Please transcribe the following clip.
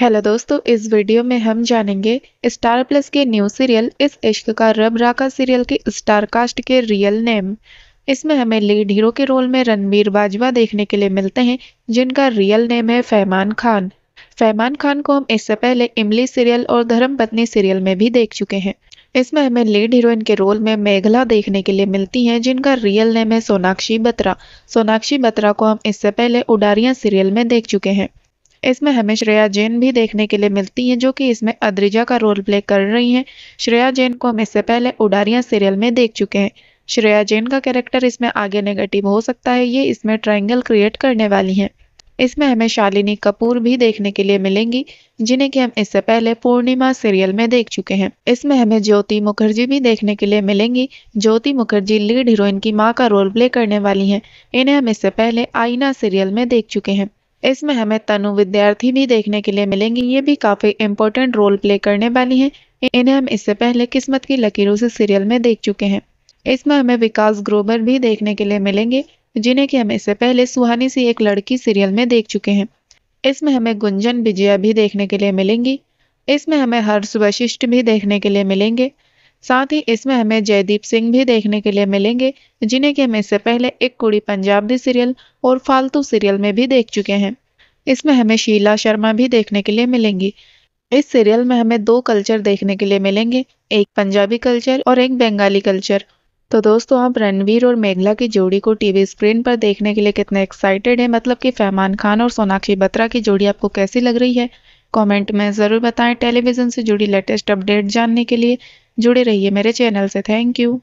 hello दोस्तों इस video में हम जानेंगे स्टार प्लस के new serial Is Ishq Ka Rab Rakha serial के स्टार कास्ट के रियल नेम इसमें हमें लीड हीरो के रोल में रणबीर बाजवा देखने के लिए मिलते हैं जिनका रियल नेम है फैमान खान फैमान खान को हम इससे पहले इमली सीरियल और धर्म पत्नी सीरियल में भी देख चुके हैं इसमें हमें लीड हीरोइन के रोल में मेघला देखने के लिए मिलती हैं जिनका रियल नेम है सोनाक्षी बत्रा सोनाक्षी बत्रा को हम इससे पहले उडारिया सीरियल में देख चुके हैं इसमें हमें श्रेया जैन भी देखने के लिए मिलती हैं जो कि इसमें अद्रिजा का रोल प्ले कर रही हैं श्रेया जैन को हम इससे पहले उडारियां सीरियल में देख चुके हैं श्रेया जैन का कैरेक्टर इसमें आगे नेगेटिव हो सकता है ये इसमें ट्रायंगल क्रिएट करने वाली हैं इसमें हमें शालिनी कपूर भी देखने के लिए मिलेंगी जिन्हें कि हम इससे पहले पूर्णिमा सीरियल में देख चुके हैं इसमें हमें ज्योति मुखर्जी भी देखने के लिए मिलेंगी ज्योति मुखर्जी लीड हीरोइन की माँ का रोल प्ले करने वाली हैं इन्हें हम इससे पहले आईना सीरियल में देख चुके हैं इसमें हमें तनु विद्यार्थी भी देखने के लिए मिलेंगी ये भी काफ़ी इम्पोर्टेंट रोल प्ले करने वाली हैं इन्हें हम इससे पहले किस्मत की लकीरों से सीरियल में देख चुके हैं इसमें हमें विकास ग्रोबर भी देखने के लिए मिलेंगे जिन्हें कि हम इससे पहले सुहानी सी एक लड़की सीरियल में देख चुके हैं इसमें हमें गुंजन विजया भी देखने के लिए मिलेंगी इसमें हमें हर्ष वशिष्ठ भी देखने के लिए मिलेंगे साथ ही इसमें हमें जयदीप सिंह भी देखने के लिए मिलेंगे जिन्हें कि हम इससे पहले एक कुड़ी पंजाबी सीरियल और फालतू सीरियल में भी देख चुके हैं इसमें हमें शीला शर्मा भी देखने के लिए मिलेंगी इस सीरियल में हमें दो कल्चर देखने के लिए मिलेंगे एक पंजाबी कल्चर और एक बंगाली कल्चर तो दोस्तों आप रणवीर और मेघला की जोड़ी को टीवी स्क्रीन पर देखने के लिए कितने एक्साइटेड हैं मतलब कि फैमान खान और सोनाक्षी बत्रा की जोड़ी आपको कैसी लग रही है कमेंट में ज़रूर बताएं टेलीविज़न से जुड़ी लेटेस्ट अपडेट जानने के लिए जुड़े रहिए मेरे चैनल से थैंक यू